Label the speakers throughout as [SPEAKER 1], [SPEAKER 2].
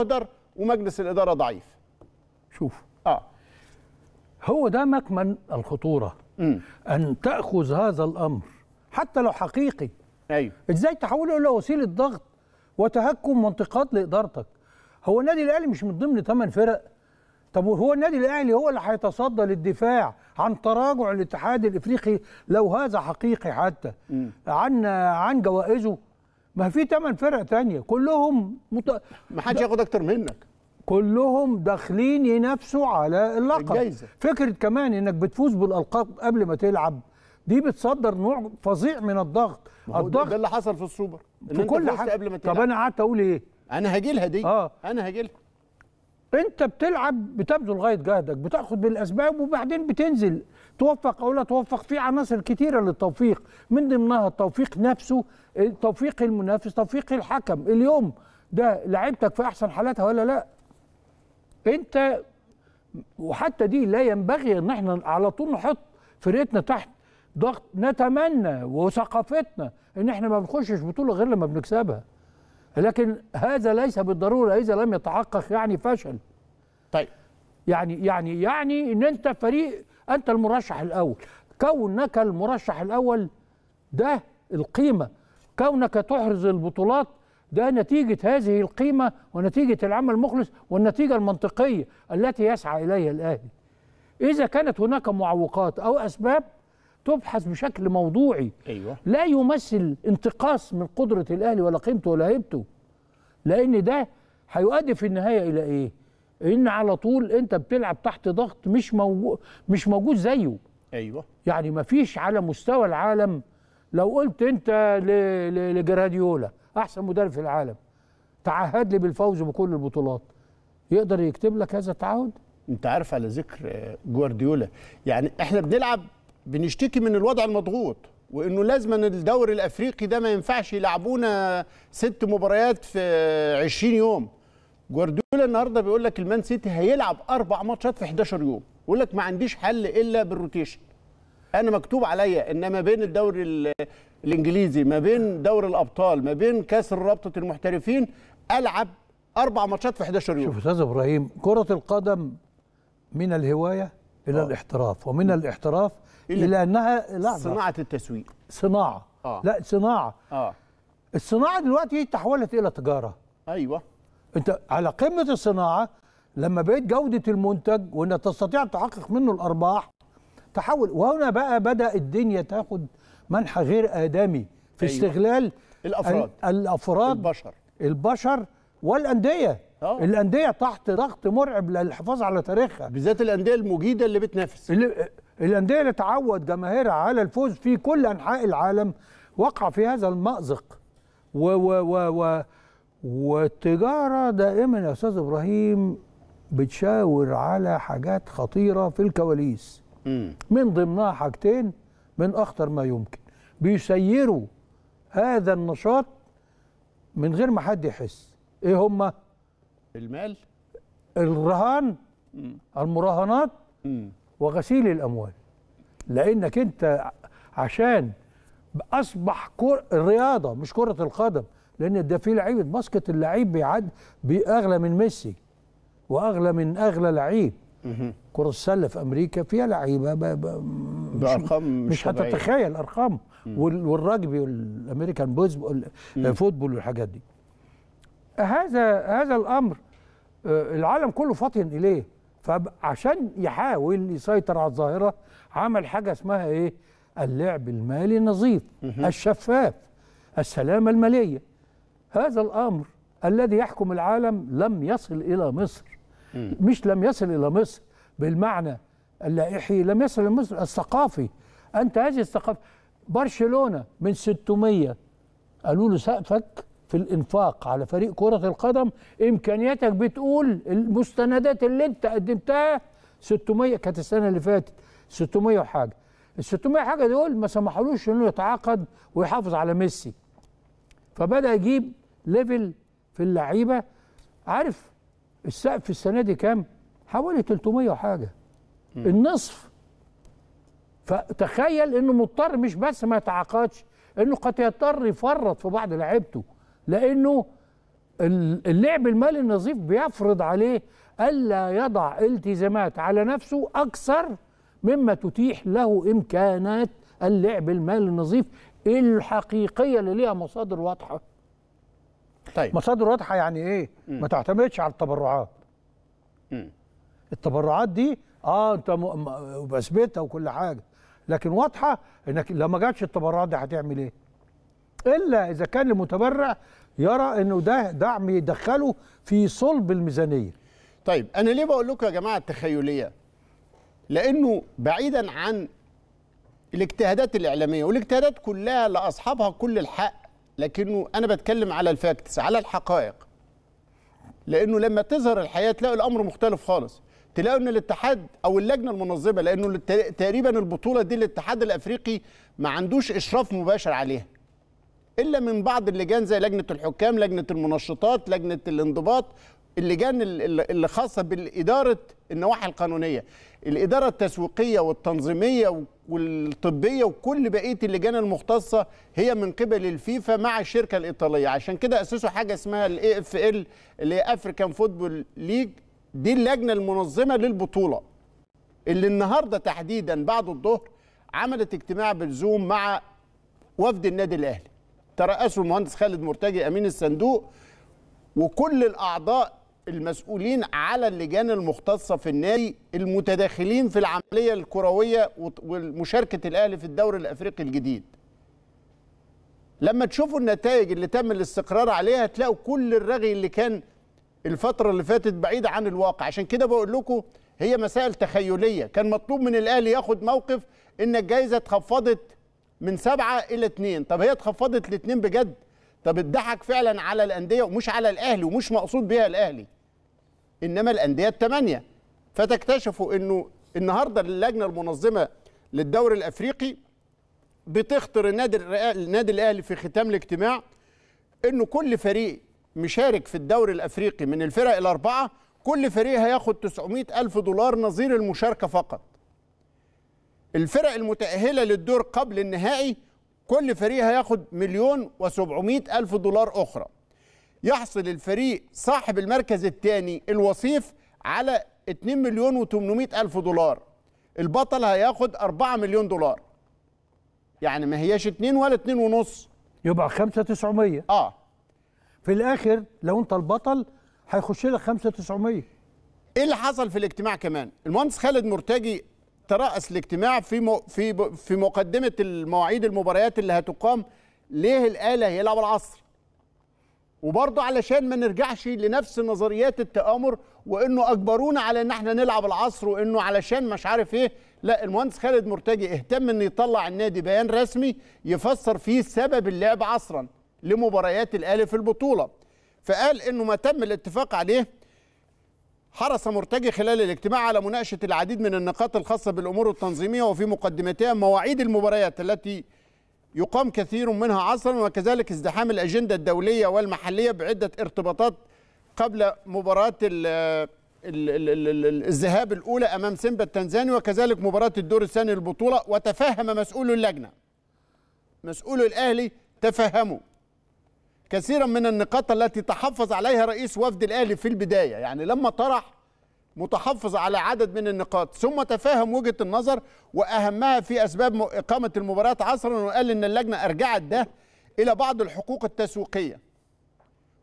[SPEAKER 1] قدر ومجلس الاداره ضعيف
[SPEAKER 2] شوف اه هو ده مكمن الخطوره م. ان تاخذ هذا الامر حتى لو حقيقي ايوه ازاي تحوله الى وسيله ضغط وتهكم منطقات لادارتك هو النادي الاهلي مش من ضمن ثمان فرق طب هو النادي الاهلي هو اللي هيتصدى للدفاع عن تراجع الاتحاد الافريقي لو هذا حقيقي حتى م. عن عن جوائزه ما في ثمان فرق تانية كلهم مت... ما حدش ياخد اكتر منك كلهم داخلين ينافسوا على اللقب الجايزة. فكره كمان انك بتفوز بالالقاب قبل ما تلعب دي بتصدر نوع فظيع من الضغط الضغط ده اللي حصل في السوبر في إن كل حاجه قبل ما تلعب طب انا قعدت اقول ايه انا هجيلها لها دي اه انا هجيلها لها انت بتلعب بتبذل غايه جهدك بتاخد بالاسباب وبعدين بتنزل توفق او لا توفق في عناصر كثيره للتوفيق من ضمنها التوفيق نفسه توفيق المنافس توفيق الحكم اليوم ده لعبتك في احسن حالاتها ولا لا انت وحتى دي لا ينبغي ان احنا على طول نحط فرقتنا تحت ضغط نتمنى وثقافتنا ان احنا ما بنخشش بطوله غير لما بنكسبها لكن هذا ليس بالضروره اذا لم يتحقق يعني فشل طيب يعني يعني يعني ان انت فريق انت المرشح الاول كونك المرشح الاول ده القيمه كونك تحرز البطولات ده نتيجه هذه القيمه ونتيجه العمل المخلص والنتيجه المنطقيه التي يسعى اليها الاهلي اذا كانت هناك معوقات او اسباب تبحث بشكل موضوعي أيوة. لا يمثل انتقاص من قدرة الأهلي ولا قيمته ولا هيبته لأن ده هيؤدي في النهاية إلى إيه؟ إن على طول أنت بتلعب تحت ضغط مش موجود مش موجود زيه أيوة يعني ما فيش على مستوى العالم لو قلت أنت لجراديولا أحسن مدرب في العالم تعهد لي بالفوز بكل
[SPEAKER 1] البطولات يقدر يكتب لك هذا التعهد؟ أنت عارف على ذكر جوارديولا يعني إحنا بنلعب بنشتكي من الوضع المضغوط وانه لازما الدوري الافريقي ده ما ينفعش يلعبونا ست مباريات في 20 يوم جوارديولا النهارده بيقول لك المان سيتي هيلعب اربع ماتشات في 11 يوم يقول لك ما عنديش حل الا بالروتيشن انا مكتوب عليا ان ما بين الدوري الانجليزي ما بين دوري الابطال ما بين كاس رابطه المحترفين العب اربع ماتشات
[SPEAKER 2] في 11 يوم شوف استاذ ابراهيم كره القدم من الهوايه الى آه. الاحتراف ومن الاحتراف إلى, الى انها لحظة. صناعه التسويق صناعه آه. لا صناعه آه. الصناعه دلوقتي تحولت الى تجاره ايوه انت على قمه الصناعه لما بقيت جوده المنتج وان تستطيع تحقق منه الارباح تحول وهنا بقى بدا الدنيا تاخد منحى غير ادمي في أيوة. استغلال الافراد الافراد البشر البشر والانديه أوه. الانديه تحت ضغط مرعب للحفاظ على تاريخها بالذات الانديه المجيده اللي بتنافس اللي الانديه اللي تعود جماهيرها على الفوز في كل انحاء العالم وقع في هذا المأزق و و و و والتجاره دائما يا استاذ ابراهيم بتشاور على حاجات خطيره في الكواليس م. من ضمنها حاجتين من اخطر ما يمكن بيسيروا هذا النشاط من غير ما حد يحس ايه هما المال الرهان مم. المراهنات مم. وغسيل الاموال لانك انت عشان اصبح كر... الرياضه مش كره القدم لان ده في لعيبه باسكت اللعيب بيعد باغلى من ميسي واغلى من اغلى لعيب كرة السلة في أمريكا فيها لعيبة بأرقام مش, مش هتتخيل أرقام والرجبي والأمريكان بوز فوتبول والحاجات دي هذا هذا الامر آه، العالم كله فاطن اليه فعشان يحاول يسيطر على الظاهره عمل حاجه اسمها ايه اللعب المالي النظيف الشفاف السلامه الماليه هذا الامر الذي يحكم العالم لم يصل الى مصر مش لم يصل الى مصر بالمعنى اللائحي لم يصل الى مصر الثقافي انت هذه الثقافه برشلونه من 600 قالوا له سقفك في الانفاق على فريق كره القدم امكانياتك بتقول المستندات اللي انت قدمتها 600 كانت السنه اللي فاتت 600 وحاجه ال 600 حاجه دول ما سمحولوش انه يتعاقد ويحافظ على ميسي فبدا يجيب ليفل في اللعيبه عارف السقف السنه دي كام؟ حوالي 300 وحاجه م. النصف فتخيل انه مضطر مش بس ما يتعاقدش انه قد يضطر يفرط في بعض لعيبته لانه اللعب المالي النظيف بيفرض عليه الا يضع التزامات على نفسه اكثر مما تتيح له امكانات اللعب المالي النظيف الحقيقيه اللي ليها مصادر واضحه طيب مصادر واضحه يعني ايه م. ما تعتمدش على التبرعات م. التبرعات دي اه انت اثبتها وكل حاجه لكن واضحه انك لو ما جاتش التبرعات دي هتعمل ايه الا اذا كان المتبرع يرى انه ده دعم يدخله في صلب
[SPEAKER 1] الميزانيه طيب انا ليه بقول لكم يا جماعه التخيليه لانه بعيدا عن الاجتهادات الاعلاميه والاجتهادات كلها لاصحابها كل الحق لكنه انا بتكلم على الفاكتس على الحقائق لانه لما تظهر الحقيقه تلاقوا الامر مختلف خالص تلاقوا ان الاتحاد او اللجنه المنظمه لانه تقريبا البطوله دي الاتحاد الافريقي ما عندوش اشراف مباشر عليها الا من بعض اللجان زي لجنه الحكام لجنه المنشطات لجنه الانضباط اللجان اللي خاصه باداره النواحي القانونيه الاداره التسويقيه والتنظيميه والطبيه وكل بقيه اللجان المختصه هي من قبل الفيفا مع الشركه الايطاليه عشان كده اسسوا حاجه اسمها الاي اف ال اللي هي افريكان فوتبول ليج دي اللجنه المنظمه للبطوله اللي النهارده تحديدا بعد الظهر عملت اجتماع بالزوم مع وفد النادي الاهلي ترأسه المهندس خالد مرتجي امين الصندوق وكل الاعضاء المسؤولين على اللجان المختصه في النادي المتداخلين في العمليه الكرويه ومشاركه الاهلي في الدوري الافريقي الجديد. لما تشوفوا النتائج اللي تم الاستقرار عليها هتلاقوا كل الرغي اللي كان الفتره اللي فاتت بعيد عن الواقع، عشان كده بقول لكم هي مسائل تخيليه، كان مطلوب من الاهلي ياخد موقف ان الجائزه اتخفضت من سبعة إلى اتنين طب هي اتخفضت لاتنين بجد طب اتضحك فعلا على الأندية ومش على الأهلي ومش مقصود بيها الأهلي إنما الأندية التمانية فتكتشفوا إنه النهاردة اللجنة المنظمة للدوري الأفريقي بتخطر النادي النادي الأهلي في ختام الاجتماع إنه كل فريق مشارك في الدوري الأفريقي من الفرق الأربعة كل فريق هياخد 900 ألف دولار نظير المشاركة فقط الفرق المتأهلة للدور قبل النهائي كل فريق هياخد مليون و ألف دولار أخرى يحصل الفريق صاحب المركز الثاني الوصيف على 2 مليون و800 ألف دولار البطل هياخد 4 مليون دولار يعني ما هياش 2 ولا 2 ونص يبقى 5 900 اه في الاخر لو انت البطل هيخش لك 5 900 ايه اللي حصل في الاجتماع كمان المهندس خالد مرتجي ترأس الاجتماع في في في مقدمه المواعيد المباريات اللي هتقام ليه الاله هيلعب العصر وبرضه علشان ما نرجعش لنفس نظريات التآمر وانه اجبرونا على ان احنا نلعب العصر وانه علشان مش عارف ايه لا المهندس خالد مرتجي اهتم انه يطلع النادي بيان رسمي يفسر فيه سبب اللعب عصرا لمباريات الاهلي في البطوله فقال انه ما تم الاتفاق عليه حرص مرتجي خلال الاجتماع على مناقشة العديد من النقاط الخاصة بالأمور التنظيمية وفي مقدمتها مواعيد المباريات التي يقام كثير منها عصرا وكذلك ازدحام الأجندة الدولية والمحلية بعدة ارتباطات قبل مباراة الذهاب الأولى أمام سيمبا التنزاني وكذلك مباراة الدور الثاني للبطولة وتفهم مسؤول اللجنة مسؤول الأهلي تفهموا كثيرا من النقاط التي تحفظ عليها رئيس وفد الاهلي في البدايه يعني لما طرح متحفظ على عدد من النقاط ثم تفاهم وجهه النظر واهمها في اسباب اقامه المباريات عصرا وقال ان اللجنه ارجعت ده الى بعض الحقوق التسويقيه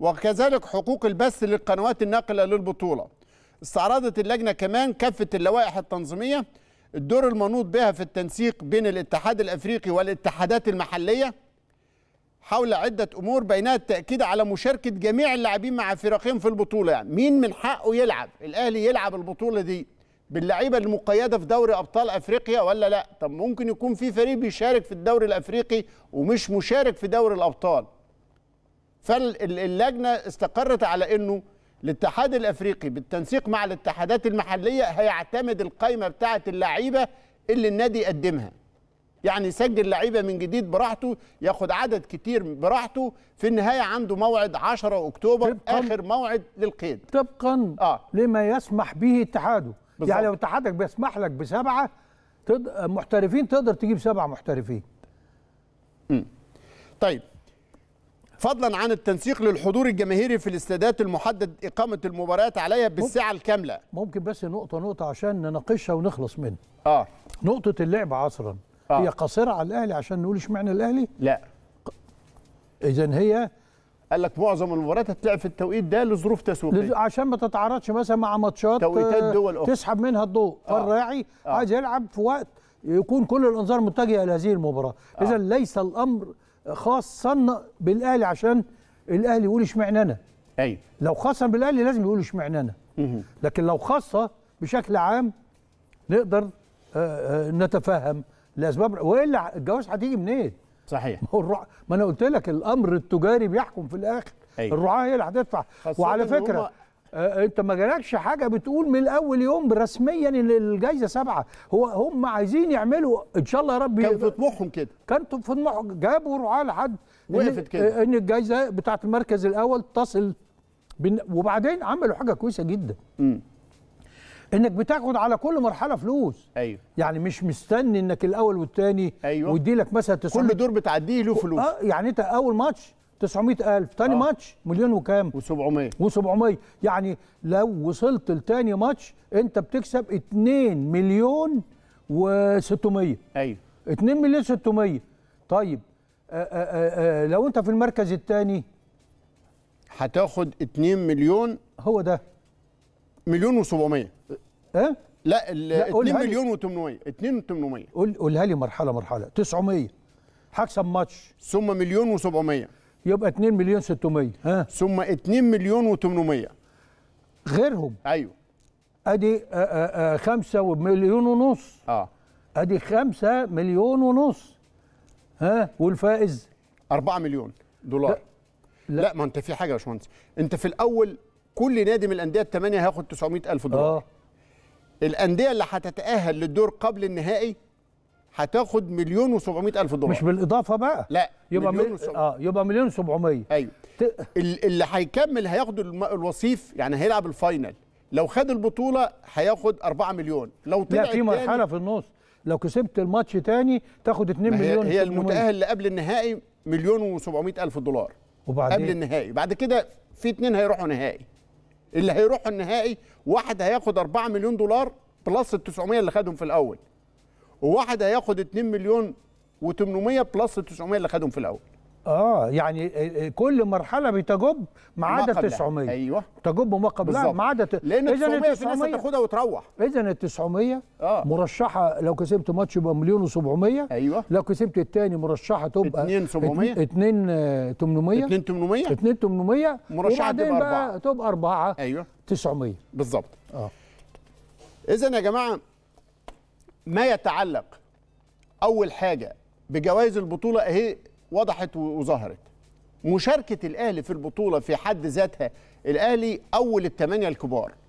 [SPEAKER 1] وكذلك حقوق البث للقنوات الناقله للبطوله استعرضت اللجنه كمان كافه اللوائح التنظيميه الدور المنوط بها في التنسيق بين الاتحاد الافريقي والاتحادات المحليه حول عدة أمور بينها التأكيد على مشاركة جميع اللاعبين مع فرقهم في البطولة يعني مين من حقه يلعب الأهلي يلعب البطولة دي باللعيبة المقيدة في دوري أبطال أفريقيا ولا لا طب ممكن يكون في فريق بيشارك في الدوري الأفريقي ومش مشارك في دوري الأبطال فاللجنة استقرت على أنه الاتحاد الأفريقي بالتنسيق مع الاتحادات المحلية هيعتمد القائمة بتاعة اللعيبة اللي النادي يقدمها يعني يسجل لعيبه من جديد براحته ياخد عدد كتير براحته في النهايه عنده موعد 10 اكتوبر طيب، طيب. اخر موعد للقيد طبقا آه. لما يسمح به اتحاده بالزبط. يعني لو اتحادك بيسمح لك بسبعه
[SPEAKER 2] تد... محترفين تقدر تجيب سبعه محترفين م. طيب
[SPEAKER 1] فضلا عن التنسيق للحضور الجماهيري في الاستادات المحدد اقامه المباريات عليها بالساعه الكامله
[SPEAKER 2] ممكن بس نقطه نقطه عشان نناقشها ونخلص منها اه نقطه اللعب عصرا آه. هي قاصره على الاهلي عشان نقول اشمعنى الاهلي لا اذا هي قال لك معظم المباريات هتلعب في التوقيت ده لظروف تسويقيه عشان ما تتعارضش مثلا مع ماتشات توقيتات آه، دول اخرى تسحب منها الضوء آه. فالراعي آه. عايز يلعب في وقت يكون كل الانظار متجهه لهذه المباراه آه. اذا ليس الامر خاصا بالاهلي عشان الاهلي يقول اشمعنى انا ايوه لو خاصا بالاهلي لازم يقول اشمعنى انا لكن لو خاصه بشكل عام نقدر آه، آه، نتفهم لاسباب والا الجواز هتيجي منين؟ صحيح ما هو الرع... ما انا قلت لك الامر التجاري بيحكم في الاخر أيوة. الرعاه هي اللي هتدفع وعلى فكره آه انت ما جالكش حاجه بتقول من الاول يوم رسميا ان الجايزه سبعه هو هم عايزين يعملوا ان شاء الله يا رب كان في طموحهم كده كان في طموحهم جابوا رعاه لحد وقفت كده آه، ان الجايزه بتاعه المركز الاول تصل وبعدين عملوا حاجه كويسه جدا امم انك بتاخد على كل مرحله فلوس ايوه يعني مش مستني انك الاول والثاني ايوه ويدي لك مثلا 900 كل دور بتعديه له فلوس اه يعني انت اول ماتش 900000 ثاني آه. ماتش مليون وكام و700 و700 يعني لو وصلت لثاني ماتش انت بتكسب 2 مليون و600 ايوه 2 مليون 600 طيب آآ آه، آآ آه، آآ آه، لو
[SPEAKER 1] انت في المركز الثاني هتاخد 2 مليون هو ده مليون و700 ايه لا, ال 2 مليون و800 2 و 800 قول قولها لي مرحله مرحله 900 هكسب ماتش ثم مليون و700 يبقى 2 مليون 600 ها ثم 2 مليون و800
[SPEAKER 2] غيرهم ايوه ادي 5 آه، آه، آه، مليون ونص اه
[SPEAKER 1] ادي 5 مليون ونص ها والفائز 4 مليون دولار لا, لا, لا ما انت في حاجه يا باشمهندس انت في الاول كل نادي من الانديه الثمانيه هياخد 900000 دولار آه. الانديه اللي هتتاهل للدور قبل النهائي هتاخد مليون و 700000 دولار مش بالاضافه بقى لا يبقى مليون مل... اه يبقى مليون و700 ايوه ت... اللي هيكمل هياخد الوصيف يعني هيلعب الفاينل لو خد البطوله هياخد 4 مليون لو طلع لا في مرحله في النص
[SPEAKER 2] لو كسبت الماتش تاني تاخد 2 مليون هي, هي المتاهل اللي
[SPEAKER 1] قبل النهائي مليون و 700000 دولار وبعدين قبل النهائي بعد كده في اتنين هيروحوا نهائي اللي هيروحوا النهائي واحد هياخد 4 مليون دولار بلس ال 900 اللي خدهم في الاول وواحد هياخد 2 مليون و800 بلس ال 900 اللي خدهم في الاول اه
[SPEAKER 2] يعني آه، آه، كل مرحله بتجب
[SPEAKER 1] ما عدا 900 ايوه تجب ما قبلها ما
[SPEAKER 2] عدا لان 900 في ناس هتاخدها وتروح اذا ال 900 اه مرشحه لو كسبت ماتش يبقى مليون و700 ايوه لو كسبت الثاني مرشحه تبقى 2 700 2 800 2 800 2 800 مرشحه تبقى 4
[SPEAKER 1] تبقى 4 ايوه 900 بالظبط اه اذا يا جماعه ما يتعلق اول حاجه بجوائز البطوله اهي وضحت وظهرت مشاركه الاهلي في البطوله في حد ذاتها الاهلي اول الثمانيه الكبار